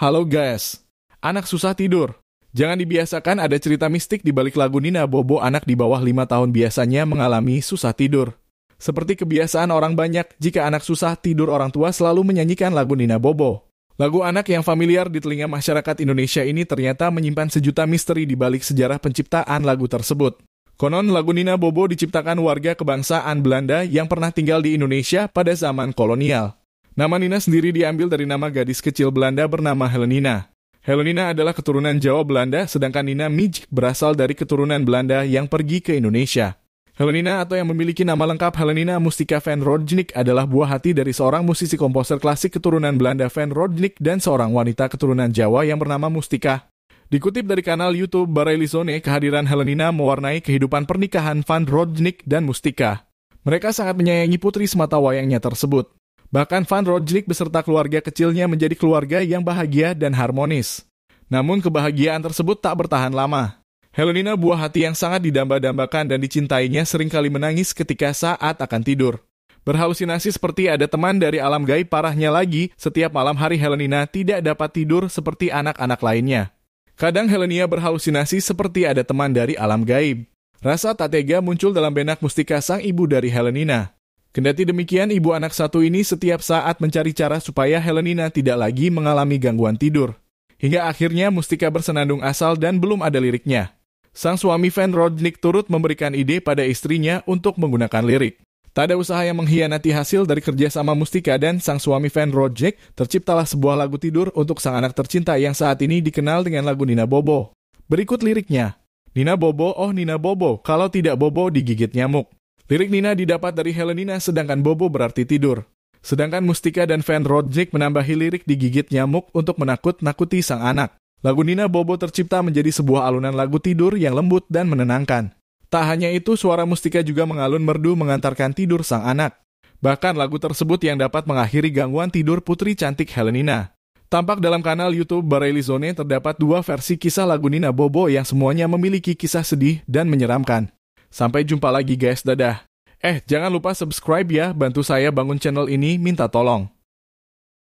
Halo guys, anak susah tidur. Jangan dibiasakan ada cerita mistik di balik lagu Nina Bobo anak di bawah 5 tahun biasanya mengalami susah tidur. Seperti kebiasaan orang banyak, jika anak susah tidur orang tua selalu menyanyikan lagu Nina Bobo. Lagu anak yang familiar di telinga masyarakat Indonesia ini ternyata menyimpan sejuta misteri di balik sejarah penciptaan lagu tersebut. Konon lagu Nina Bobo diciptakan warga kebangsaan Belanda yang pernah tinggal di Indonesia pada zaman kolonial. Nama Nina sendiri diambil dari nama gadis kecil Belanda bernama Helenina. Helenina adalah keturunan Jawa Belanda, sedangkan Nina Mij berasal dari keturunan Belanda yang pergi ke Indonesia. Helenina atau yang memiliki nama lengkap Helenina Mustika van Rodnik adalah buah hati dari seorang musisi komposer klasik keturunan Belanda van Rodnik dan seorang wanita keturunan Jawa yang bernama Mustika. Dikutip dari kanal YouTube Barelizone, kehadiran Helenina mewarnai kehidupan pernikahan van Rodnik dan Mustika. Mereka sangat menyayangi putri semata wayangnya tersebut. Bahkan Van Rodrik beserta keluarga kecilnya menjadi keluarga yang bahagia dan harmonis. Namun kebahagiaan tersebut tak bertahan lama. Helena buah hati yang sangat didamba-dambakan dan dicintainya seringkali menangis ketika saat akan tidur. Berhalusinasi seperti ada teman dari alam gaib parahnya lagi, setiap malam hari Helena tidak dapat tidur seperti anak-anak lainnya. Kadang Helena berhalusinasi seperti ada teman dari alam gaib. Rasa tak tega muncul dalam benak mustika sang ibu dari Helena. Kendati demikian, ibu anak satu ini setiap saat mencari cara supaya Helenina tidak lagi mengalami gangguan tidur. Hingga akhirnya Mustika bersenandung asal dan belum ada liriknya. Sang suami Van Rodnick turut memberikan ide pada istrinya untuk menggunakan lirik. Tak ada usaha yang mengkhianati hasil dari kerjasama Mustika dan sang suami Van Rodnick, terciptalah sebuah lagu tidur untuk sang anak tercinta yang saat ini dikenal dengan lagu Nina Bobo. Berikut liriknya. Nina Bobo, oh Nina Bobo, kalau tidak Bobo digigit nyamuk. Lirik Nina didapat dari Helenina sedangkan Bobo berarti tidur. Sedangkan Mustika dan Van Rodzik menambahi lirik digigit nyamuk untuk menakut-nakuti sang anak. Lagu Nina Bobo tercipta menjadi sebuah alunan lagu tidur yang lembut dan menenangkan. Tak hanya itu, suara Mustika juga mengalun merdu mengantarkan tidur sang anak. Bahkan lagu tersebut yang dapat mengakhiri gangguan tidur putri cantik Helenina. Tampak dalam kanal YouTube Bareli Zone terdapat dua versi kisah lagu Nina Bobo yang semuanya memiliki kisah sedih dan menyeramkan. Sampai jumpa lagi guys, dadah. Eh, jangan lupa subscribe ya, bantu saya bangun channel ini, minta tolong.